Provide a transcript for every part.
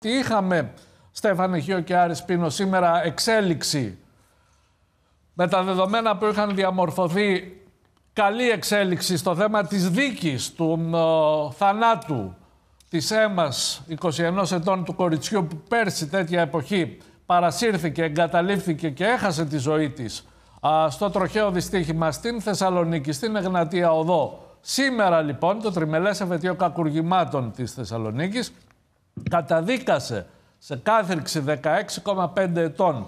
Είχαμε, Στέφανε Χίο και Άρης Πίνο, σήμερα εξέλιξη με τα δεδομένα που είχαν διαμορφωθεί καλή εξέλιξη στο θέμα της δίκης του ε, θανάτου της έμας 21 ετών του κοριτσιού που πέρσι τέτοια εποχή παρασύρθηκε, εγκαταλείφθηκε και έχασε τη ζωή της στο τροχαίο δυστύχημα στην Θεσσαλονίκη, στην Εγνατία Οδό. Σήμερα λοιπόν το τριμελές εφετείο κακουργημάτων της Θεσσαλονίκης καταδίκασε σε κάθριξη 16,5 ετών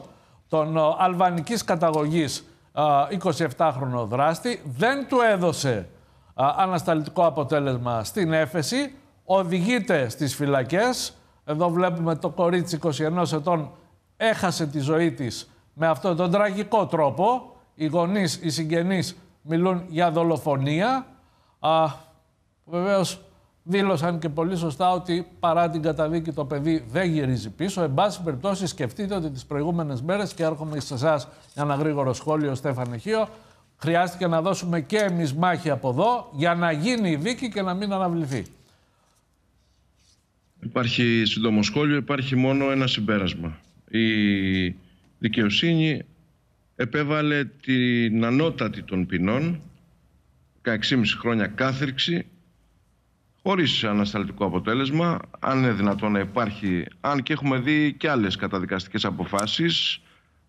τον ε, αλβανικής καταγωγής 27χρονο ε, δράστη, δεν του έδωσε ε, ανασταλτικό αποτέλεσμα στην έφεση, οδηγείται στις φυλακές. Εδώ βλέπουμε το κορίτσι 21 ετών έχασε τη ζωή της με αυτόν τον τραγικό τρόπο. Οι γονείς, οι συγγενείς μιλούν για δολοφονία. Βεβαίως δήλωσαν και πολύ σωστά ότι παρά την καταδίκη το παιδί δεν γυρίζει πίσω. Εν πάση περιπτώσει, σκεφτείτε ότι τις προηγούμενες μέρες, και έρχομαι σε εσάς για ένα γρήγορο σχόλιο, Στέφανε Χίο, χρειάστηκε να δώσουμε και εμείς μάχη από εδώ για να γίνει η δίκη και να μην αναβληθεί. Υπάρχει σύντομο σχόλιο, υπάρχει μόνο ένα συμπέρασμα. Η δικαιοσύνη επέβαλε την ανώτατη των ποινών, 16,5 χρόνια κάθριξη Χωρίς ανασταλτικό αποτέλεσμα, αν είναι δυνατόν να υπάρχει, αν και έχουμε δει και άλλες καταδικαστικές αποφάσεις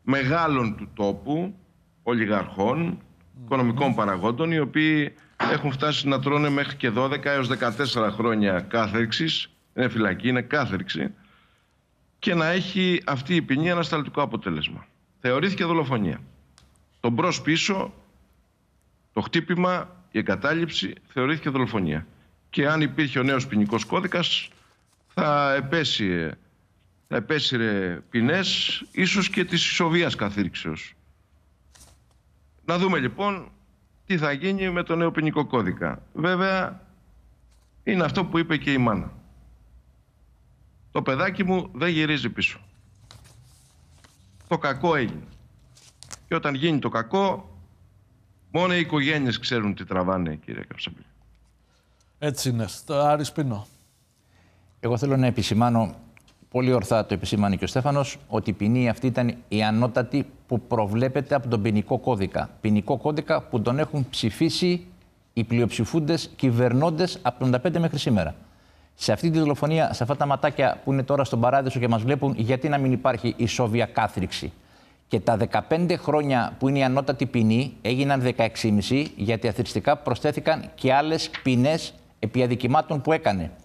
μεγάλων του τόπου, ολιγαρχών, οικονομικών παραγόντων, οι οποίοι έχουν φτάσει να τρώνε μέχρι και 12 έως 14 χρόνια κάθερξης, είναι φυλακή, είναι κάθερξη, και να έχει αυτή η ποινή ανασταλτικό αποτέλεσμα. Θεωρήθηκε δολοφονία. Το μπρος πίσω, το χτύπημα, η εγκατάλειψη θεωρήθηκε δολοφονία και αν υπήρχε ο νέος ποινικός κώδικας θα επέσυρε, θα επέσυρε ποινές ίσως και της ισοβίας καθήρξεως. Να δούμε λοιπόν τι θα γίνει με το νέο ποινικό κώδικα. Βέβαια είναι αυτό που είπε και η μάνα. Το παιδάκι μου δεν γυρίζει πίσω. Το κακό έγινε. Και όταν γίνει το κακό, μόνο οι οικογένειες ξέρουν τι τραβάνε, κύριε Καψαμπίλη. Έτσι είναι. Στο Άρη Σπινό. Εγώ θέλω να επισημάνω, πολύ ορθά το επισήμανε και ο Στέφανος, ότι η ποινή αυτή ήταν η ανώτατη που προβλέπεται από τον ποινικό κώδικα. Ποινικό κώδικα που τον έχουν ψηφίσει οι πλειοψηφούντες κυβερνώντες από το 95 μέχρι σήμερα. Σε αυτή τη δολοφονία, σε αυτά τα ματάκια που είναι τώρα στον παράδεισο και μας βλέπουν, γιατί να μην υπάρχει ισόβια κάθριξη. Και τα 15 χρόνια που είναι η ανώτατη ποινή έγιναν 16,5 γιατί αθρηστικά προσθέθηκαν και άλλες ποινές επί αδικημάτων που έκανε